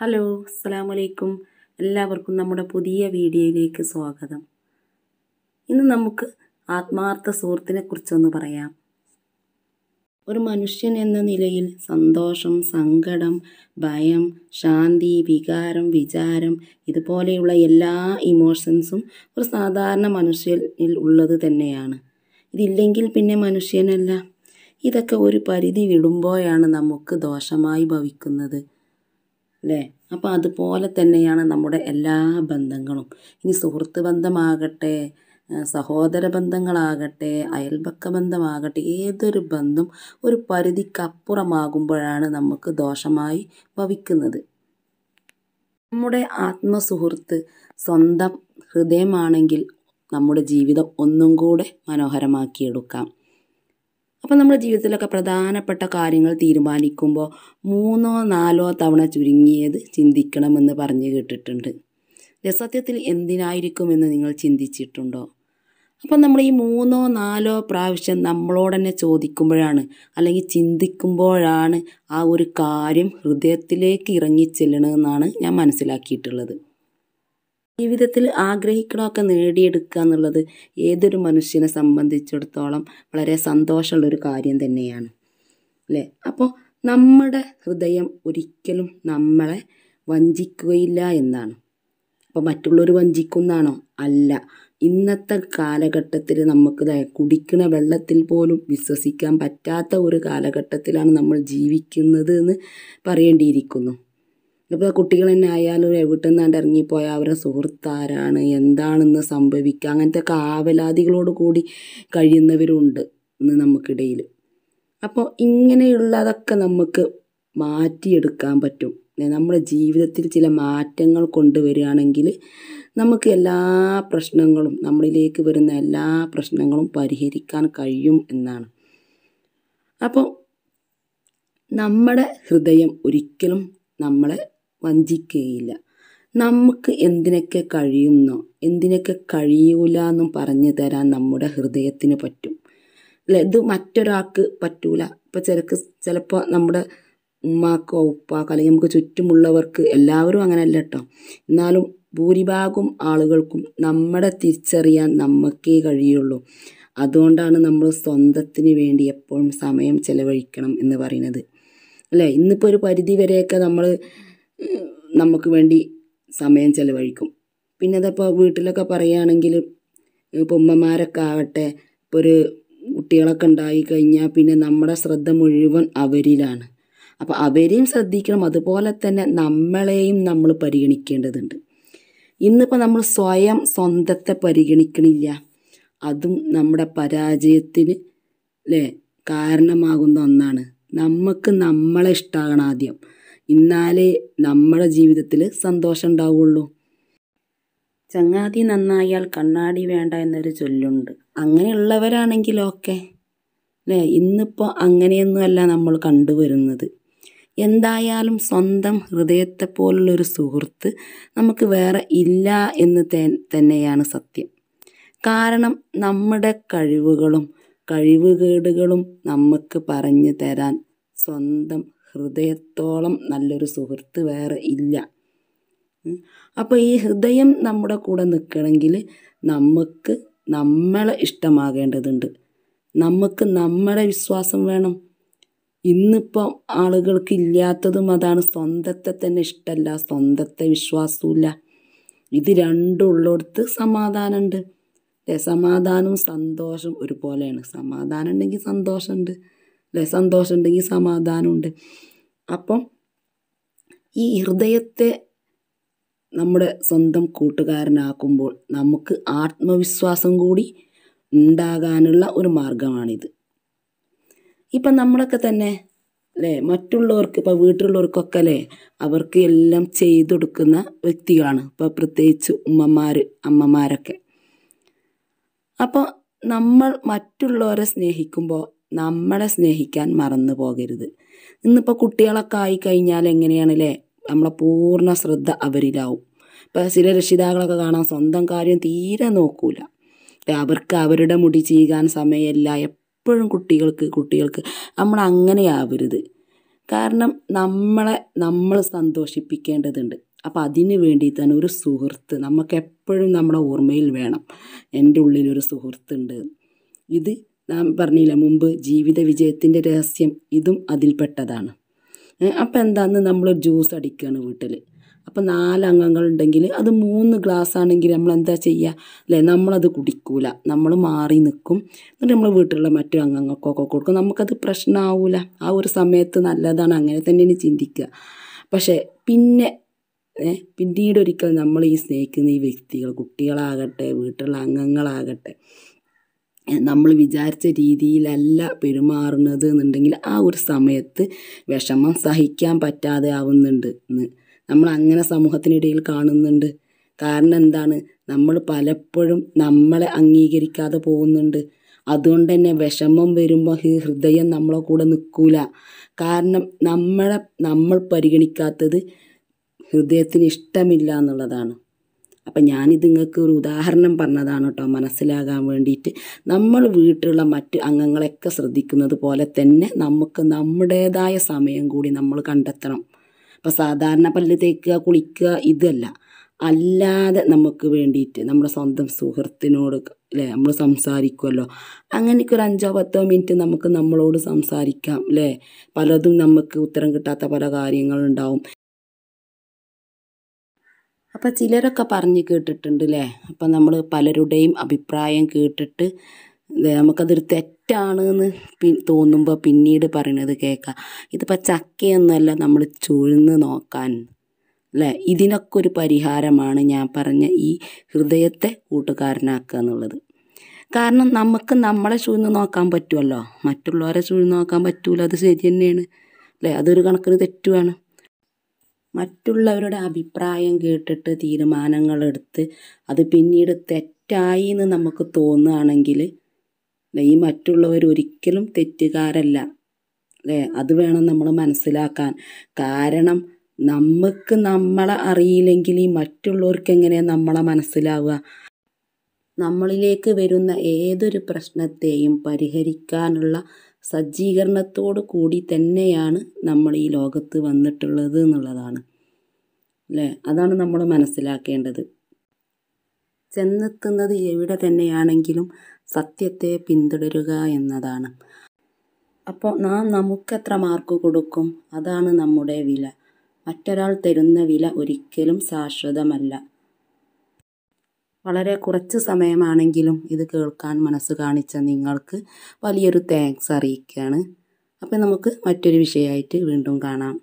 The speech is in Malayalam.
ഹലോ അസ്സാമലൈക്കും എല്ലാവർക്കും നമ്മുടെ പുതിയ വീഡിയോയിലേക്ക് സ്വാഗതം ഇന്ന് നമുക്ക് ആത്മാർത്ഥ സുഹൃത്തിനെ കുറിച്ചൊന്ന് പറയാം ഒരു മനുഷ്യൻ എന്ന നിലയിൽ സന്തോഷം സങ്കടം ഭയം ശാന്തി വികാരം വിചാരം ഇതുപോലെയുള്ള എല്ലാ ഇമോഷൻസും ഒരു സാധാരണ മനുഷ്യനിൽ ഉള്ളത് തന്നെയാണ് ഇതില്ലെങ്കിൽ പിന്നെ മനുഷ്യനല്ല ഇതൊക്കെ ഒരു പരിധി വിടുമ്പോഴാണ് നമുക്ക് ദോഷമായി ഭവിക്കുന്നത് അല്ലേ അപ്പോൾ അതുപോലെ തന്നെയാണ് നമ്മുടെ എല്ലാ ബന്ധങ്ങളും ഇനി സുഹൃത്ത് ബന്ധമാകട്ടെ സഹോദര ബന്ധങ്ങളാകട്ടെ അയൽപക്ക ബന്ധമാകട്ടെ ഏതൊരു ബന്ധം ഒരു പരിധിക്കപ്പുറമാകുമ്പോഴാണ് നമുക്ക് ദോഷമായി ഭവിക്കുന്നത് നമ്മുടെ ആത്മസുഹൃത്ത് സ്വന്തം ഹൃദയമാണെങ്കിൽ നമ്മുടെ ജീവിതം ഒന്നും കൂടെ മനോഹരമാക്കിയെടുക്കാം അപ്പം നമ്മുടെ ജീവിതത്തിലൊക്കെ പ്രധാനപ്പെട്ട കാര്യങ്ങൾ തീരുമാനിക്കുമ്പോൾ മൂന്നോ നാലോ തവണ ചുരുങ്ങിയത് ചിന്തിക്കണമെന്ന് പറഞ്ഞു കേട്ടിട്ടുണ്ട് രസത്യത്തിൽ എന്തിനായിരിക്കുമെന്ന് നിങ്ങൾ ചിന്തിച്ചിട്ടുണ്ടോ അപ്പം നമ്മൾ ഈ മൂന്നോ നാലോ പ്രാവശ്യം നമ്മളോട് തന്നെ ചോദിക്കുമ്പോഴാണ് അല്ലെങ്കിൽ ചിന്തിക്കുമ്പോഴാണ് ആ ഒരു കാര്യം ഹൃദയത്തിലേക്ക് ഇറങ്ങിച്ചെല്ലണമെന്നാണ് ഞാൻ മനസ്സിലാക്കിയിട്ടുള്ളത് ജീവിതത്തിൽ ആഗ്രഹിക്കണമൊക്കെ നേടിയെടുക്കുക എന്നുള്ളത് ഏതൊരു മനുഷ്യനെ സംബന്ധിച്ചിടത്തോളം വളരെ സന്തോഷമുള്ളൊരു കാര്യം തന്നെയാണ് അല്ലേ അപ്പോൾ നമ്മുടെ ഹൃദയം ഒരിക്കലും നമ്മളെ വഞ്ചിക്കുകയില്ല എന്നാണ് അപ്പോൾ മറ്റുള്ളവർ വഞ്ചിക്കുന്നാണോ അല്ല ഇന്നത്തെ കാലഘട്ടത്തിൽ നമുക്ക് കുടിക്കുന്ന വെള്ളത്തിൽ പോലും വിശ്വസിക്കാൻ പറ്റാത്ത ഒരു കാലഘട്ടത്തിലാണ് നമ്മൾ ജീവിക്കുന്നത് എന്ന് പറയേണ്ടിയിരിക്കുന്നു ഇപ്പോൾ കുട്ടികൾ തന്നെ ആയാലും എവിടെ നിന്നാണ്ട് ഇറങ്ങിപ്പോയാൽ അവരുടെ സുഹൃത്താരാണ് എന്താണെന്ന് സംഭവിക്കുക അങ്ങനത്തെ കാവലാദികളോട് കൂടി കഴിയുന്നവരുണ്ട് ഇന്ന് നമുക്കിടയിൽ അപ്പോൾ ഇങ്ങനെയുള്ളതൊക്കെ നമുക്ക് മാറ്റിയെടുക്കാൻ പറ്റും നമ്മുടെ ജീവിതത്തിൽ ചില മാറ്റങ്ങൾ കൊണ്ടുവരികയാണെങ്കിൽ നമുക്ക് എല്ലാ പ്രശ്നങ്ങളും നമ്മളിലേക്ക് വരുന്ന എല്ലാ പ്രശ്നങ്ങളും പരിഹരിക്കാൻ കഴിയും എന്നാണ് അപ്പോൾ നമ്മുടെ ഹൃദയം ഒരിക്കലും നമ്മളെ വഞ്ചിക്കുകയില്ല നമുക്ക് എന്തിനൊക്കെ കഴിയുന്നോ എന്തിനൊക്കെ കഴിയൂല എന്നും പറഞ്ഞു തരാൻ നമ്മുടെ ഹൃദയത്തിന് പറ്റും അല്ല ഇത് മറ്റൊരാൾക്ക് പറ്റൂല ഇപ്പോൾ ചിലക്ക് ചിലപ്പോൾ നമ്മുടെ ഉമ്മാക്കോ ഉപ്പാക്കോ അല്ലെങ്കിൽ നമുക്ക് ചുറ്റുമുള്ളവർക്ക് എല്ലാവരും അങ്ങനെയല്ല കേട്ടോ എന്നാലും ഭൂരിഭാഗം ആളുകൾക്കും നമ്മുടെ തിരിച്ചറിയാൻ നമുക്കേ കഴിയുള്ളൂ അതുകൊണ്ടാണ് നമ്മൾ സ്വന്തത്തിന് വേണ്ടി എപ്പോഴും സമയം ചെലവഴിക്കണം എന്ന് പറയുന്നത് അല്ലേ ഇന്നിപ്പോൾ ഒരു പരിധി വരെയൊക്കെ നമ്മൾ നമുക്ക് വേണ്ടി സമയം ചിലവഴിക്കും പിന്നെ അതിപ്പോൾ വീട്ടിലൊക്കെ പറയുകയാണെങ്കിൽ ഇപ്പോൾ ഉമ്മമാരൊക്കെ ആവട്ടെ ഇപ്പോൾ ഒരു കുട്ടികളൊക്കെ ഉണ്ടായി കഴിഞ്ഞാൽ പിന്നെ നമ്മുടെ ശ്രദ്ധ മുഴുവൻ അവരിലാണ് അപ്പോൾ അവരെയും ശ്രദ്ധിക്കണം അതുപോലെ തന്നെ നമ്മളെയും നമ്മൾ പരിഗണിക്കേണ്ടതുണ്ട് ഇന്നിപ്പോൾ നമ്മൾ സ്വയം സ്വന്തത്തെ പരിഗണിക്കണില്ല അതും നമ്മുടെ പരാജയത്തിന് അല്ലേ കാരണമാകുന്ന ഒന്നാണ് നമുക്ക് നമ്മളെ ഇഷ്ടമാകണം ആദ്യം ഇന്നാലേ നമ്മുടെ ജീവിതത്തിൽ സന്തോഷം ഉണ്ടാവുള്ളൂ ചങ്ങാതി നന്നായാൽ കണ്ണാടി വേണ്ട എന്നൊരു ചൊല്ലുണ്ട് അങ്ങനെയുള്ളവരാണെങ്കിലൊക്കെ അല്ലേ ഇന്നിപ്പോൾ അങ്ങനെയൊന്നുമല്ല നമ്മൾ കണ്ടുവരുന്നത് എന്തായാലും സ്വന്തം ഹൃദയത്തെ പോലുള്ളൊരു സുഹൃത്ത് നമുക്ക് വേറെ ഇല്ല എന്ന് തന്നെയാണ് സത്യം കാരണം നമ്മുടെ കഴിവുകളും കഴിവുകേടുകളും നമുക്ക് പറഞ്ഞു തരാൻ സ്വന്തം ഹൃദയത്തോളം നല്ലൊരു സുഹൃത്ത് വേറെ ഇല്ല അപ്പോൾ ഈ ഹൃദയം നമ്മുടെ കൂടെ നിൽക്കണമെങ്കിൽ നമുക്ക് നമ്മളെ ഇഷ്ടമാകേണ്ടതുണ്ട് നമുക്ക് നമ്മളെ വിശ്വാസം വേണം ഇന്നിപ്പം ആളുകൾക്ക് ഇല്ലാത്തതും അതാണ് സ്വന്തത്തെ തന്നെ ഇഷ്ടമല്ല സ്വന്തത്തെ വിശ്വാസമില്ല ഇത് രണ്ടുള്ളടത്ത് സമാധാനമുണ്ട് സമാധാനവും സന്തോഷം ഒരുപോലെയാണ് സമാധാനം ഉണ്ടെങ്കിൽ സന്തോഷമുണ്ട് അല്ലേ സന്തോഷം ഉണ്ടെങ്കിൽ സമാധാനമുണ്ട് അപ്പം ഈ ഹൃദയത്തെ നമ്മുടെ സ്വന്തം കൂട്ടുകാരനാക്കുമ്പോൾ നമുക്ക് ആത്മവിശ്വാസം കൂടി ഉണ്ടാകാനുള്ള ഒരു മാർഗമാണിത് ഇപ്പം നമ്മളൊക്കെ തന്നെ അല്ലേ മറ്റുള്ളവർക്ക് ഇപ്പോൾ വീട്ടിലുള്ളവർക്കൊക്കെ അല്ലേ അവർക്ക് എല്ലാം ചെയ്തു കൊടുക്കുന്ന വ്യക്തികളാണ് ഇപ്പോൾ പ്രത്യേകിച്ച് ഉമ്മമാർ അമ്മമാരൊക്കെ അപ്പോൾ നമ്മൾ മറ്റുള്ളവരെ സ്നേഹിക്കുമ്പോൾ നമ്മളെ സ്നേഹിക്കാൻ മറന്നു പോകരുത് ഇന്നിപ്പോൾ കുട്ടികളൊക്കെ ആയിക്കഴിഞ്ഞാൽ എങ്ങനെയാണല്ലേ നമ്മളെ പൂർണ്ണ ശ്രദ്ധ അവരിലാവും ഇപ്പോൾ ചില രക്ഷിതാക്കളൊക്കെ കാണാൻ സ്വന്തം കാര്യം തീരെ നോക്കൂല അവർക്ക് അവരുടെ മുടി ചെയ്യാൻ സമയമല്ല എപ്പോഴും കുട്ടികൾക്ക് കുട്ടികൾക്ക് നമ്മൾ അങ്ങനെയാവരുത് കാരണം നമ്മളെ നമ്മൾ സന്തോഷിപ്പിക്കേണ്ടതുണ്ട് അപ്പോൾ അതിന് വേണ്ടി തന്നെ ഒരു സുഹൃത്ത് നമുക്ക് എപ്പോഴും നമ്മുടെ ഓർമ്മയിൽ വേണം എൻ്റെ ഉള്ളിലൊരു സുഹൃത്തുണ്ട് ഇത് നാം പറഞ്ഞില്ല മുമ്പ് ജീവിത വിജയത്തിൻ്റെ രഹസ്യം ഇതും അതിൽപ്പെട്ടതാണ് അപ്പം എന്താന്ന് നമ്മൾ ജ്യൂസ് അടിക്കുകയാണ് വീട്ടിൽ അപ്പം നാല് ഉണ്ടെങ്കിൽ അത് മൂന്ന് ഗ്ലാസ് ആണെങ്കിൽ നമ്മൾ എന്താ ചെയ്യുക അല്ലേ നമ്മളത് കുടിക്കൂല നമ്മൾ മാറി നിൽക്കും എന്നിട്ട് നമ്മൾ വീട്ടിലുള്ള മറ്റു അംഗങ്ങൾക്കൊക്കെ കൊടുക്കും നമുക്കത് പ്രശ്നമാവില്ല ആ ഒരു സമയത്ത് നല്ലതാണ് അങ്ങനെ തന്നെയാണ് ചിന്തിക്കുക പക്ഷേ പിന്നെ പിന്നീടൊരിക്കൽ നമ്മൾ ഈ സ്നേഹിക്കുന്ന ഈ വ്യക്തികൾ കുട്ടികളാകട്ടെ വീട്ടിലുള്ള അംഗങ്ങളാകട്ടെ നമ്മൾ വിചാരിച്ച രീതിയിലല്ല പെരുമാറുന്നത് എന്നുണ്ടെങ്കിൽ ആ ഒരു സമയത്ത് വിഷമം സഹിക്കാൻ പറ്റാതെ ആവുന്നുണ്ട് എന്ന് നമ്മൾ അങ്ങനെ സമൂഹത്തിനിടയിൽ കാണുന്നുണ്ട് കാരണം എന്താണ് നമ്മൾ പലപ്പോഴും നമ്മളെ അംഗീകരിക്കാതെ പോകുന്നുണ്ട് അതുകൊണ്ട് തന്നെ വിഷമം വരുമ്പോൾ ഈ ഹൃദയം നമ്മളെ കൂടെ നിൽക്കൂല കാരണം നമ്മളെ നമ്മൾ പരിഗണിക്കാത്തത് ഹൃദയത്തിന് ഇഷ്ടമില്ല എന്നുള്ളതാണ് അപ്പം ഞാനിത് നിങ്ങൾക്ക് ഒരു ഉദാഹരണം പറഞ്ഞതാണ് കേട്ടോ മനസ്സിലാകാൻ വേണ്ടിയിട്ട് നമ്മൾ വീട്ടിലുള്ള മറ്റ് അംഗങ്ങളെയൊക്കെ ശ്രദ്ധിക്കുന്നത് പോലെ തന്നെ നമുക്ക് നമ്മുടേതായ സമയം കൂടി നമ്മൾ കണ്ടെത്തണം ഇപ്പം സാധാരണ പല്ല് തേക്കുക കുളിക്കുക ഇതല്ല അല്ലാതെ നമുക്ക് വേണ്ടിയിട്ട് നമ്മുടെ സ്വന്തം സുഹൃത്തിനോട് അല്ലേ നമ്മൾ സംസാരിക്കുമല്ലോ അങ്ങനെയൊക്കെ ഒരു അഞ്ചോ പത്തോ മിനിറ്റ് നമുക്ക് നമ്മളോട് സംസാരിക്കാം അല്ലേ പലതും നമുക്ക് ഉത്തരം കിട്ടാത്ത പല കാര്യങ്ങളുണ്ടാവും അപ്പം ചിലരൊക്കെ പറഞ്ഞ് കേട്ടിട്ടുണ്ട് അല്ലേ അപ്പം നമ്മൾ പലരുടെയും അഭിപ്രായം കേട്ടിട്ട് നമുക്കതൊരു തെറ്റാണ് എന്ന് പി തോന്നുമ്പോൾ പിന്നീട് പറയണത് കേൾക്കാം ഇതിപ്പോൾ ചക്കയൊന്നുമല്ല നമ്മൾ ചുഴന്ന് നോക്കാൻ അല്ലേ ഇതിനൊക്കെ ഒരു പരിഹാരമാണ് ഞാൻ പറഞ്ഞ ഈ ഹൃദയത്തെ കൂട്ടുകാരനാക്കുക എന്നുള്ളത് കാരണം നമുക്ക് നമ്മളെ ചുഴന്ന് നോക്കാൻ പറ്റുമല്ലോ മറ്റുള്ളവരെ ചുഴന്ന് നോക്കാൻ പറ്റൂല അത് ശരി തന്നെയാണ് അല്ലേ അതൊരു കണക്കിന് തെറ്റുമാണ് മറ്റുള്ളവരുടെ അഭിപ്രായം കേട്ടിട്ട് തീരുമാനങ്ങളെടുത്ത് അത് പിന്നീട് തെറ്റായി എന്ന് നമുക്ക് തോന്നുകയാണെങ്കിൽ ഈ മറ്റുള്ളവർ ഒരിക്കലും തെറ്റുകാരല്ല അല്ലേ അത് വേണം നമ്മൾ മനസ്സിലാക്കാൻ കാരണം നമുക്ക് നമ്മളെ അറിയില്ലെങ്കിൽ ഈ മറ്റുള്ളവർക്ക് എങ്ങനെയാണ് നമ്മളെ മനസ്സിലാവുക നമ്മളിലേക്ക് വരുന്ന ഏതൊരു പ്രശ്നത്തെയും പരിഹരിക്കാനുള്ള സജ്ജീകരണത്തോടു കൂടി തന്നെയാണ് നമ്മൾ ഈ ലോകത്ത് വന്നിട്ടുള്ളത് എന്നുള്ളതാണ് അല്ലേ അതാണ് നമ്മൾ മനസ്സിലാക്കേണ്ടത് ചെന്നെത്തുന്നത് എവിടെ തന്നെയാണെങ്കിലും സത്യത്തെ പിന്തുടരുക എന്നതാണ് അപ്പോൾ നാം നമുക്കെത്ര മാർക്ക് കൊടുക്കും അതാണ് നമ്മുടെ വില മറ്റൊരാൾ തരുന്ന വില ഒരിക്കലും ശാശ്വതമല്ല വളരെ കുറച്ച് സമയമാണെങ്കിലും ഇത് കേൾക്കാൻ മനസ്സ് കാണിച്ച നിങ്ങൾക്ക് വലിയൊരു താങ്ക്സ് അറിയിക്കുകയാണ് അപ്പോൾ നമുക്ക് മറ്റൊരു വിഷയമായിട്ട് വീണ്ടും കാണാം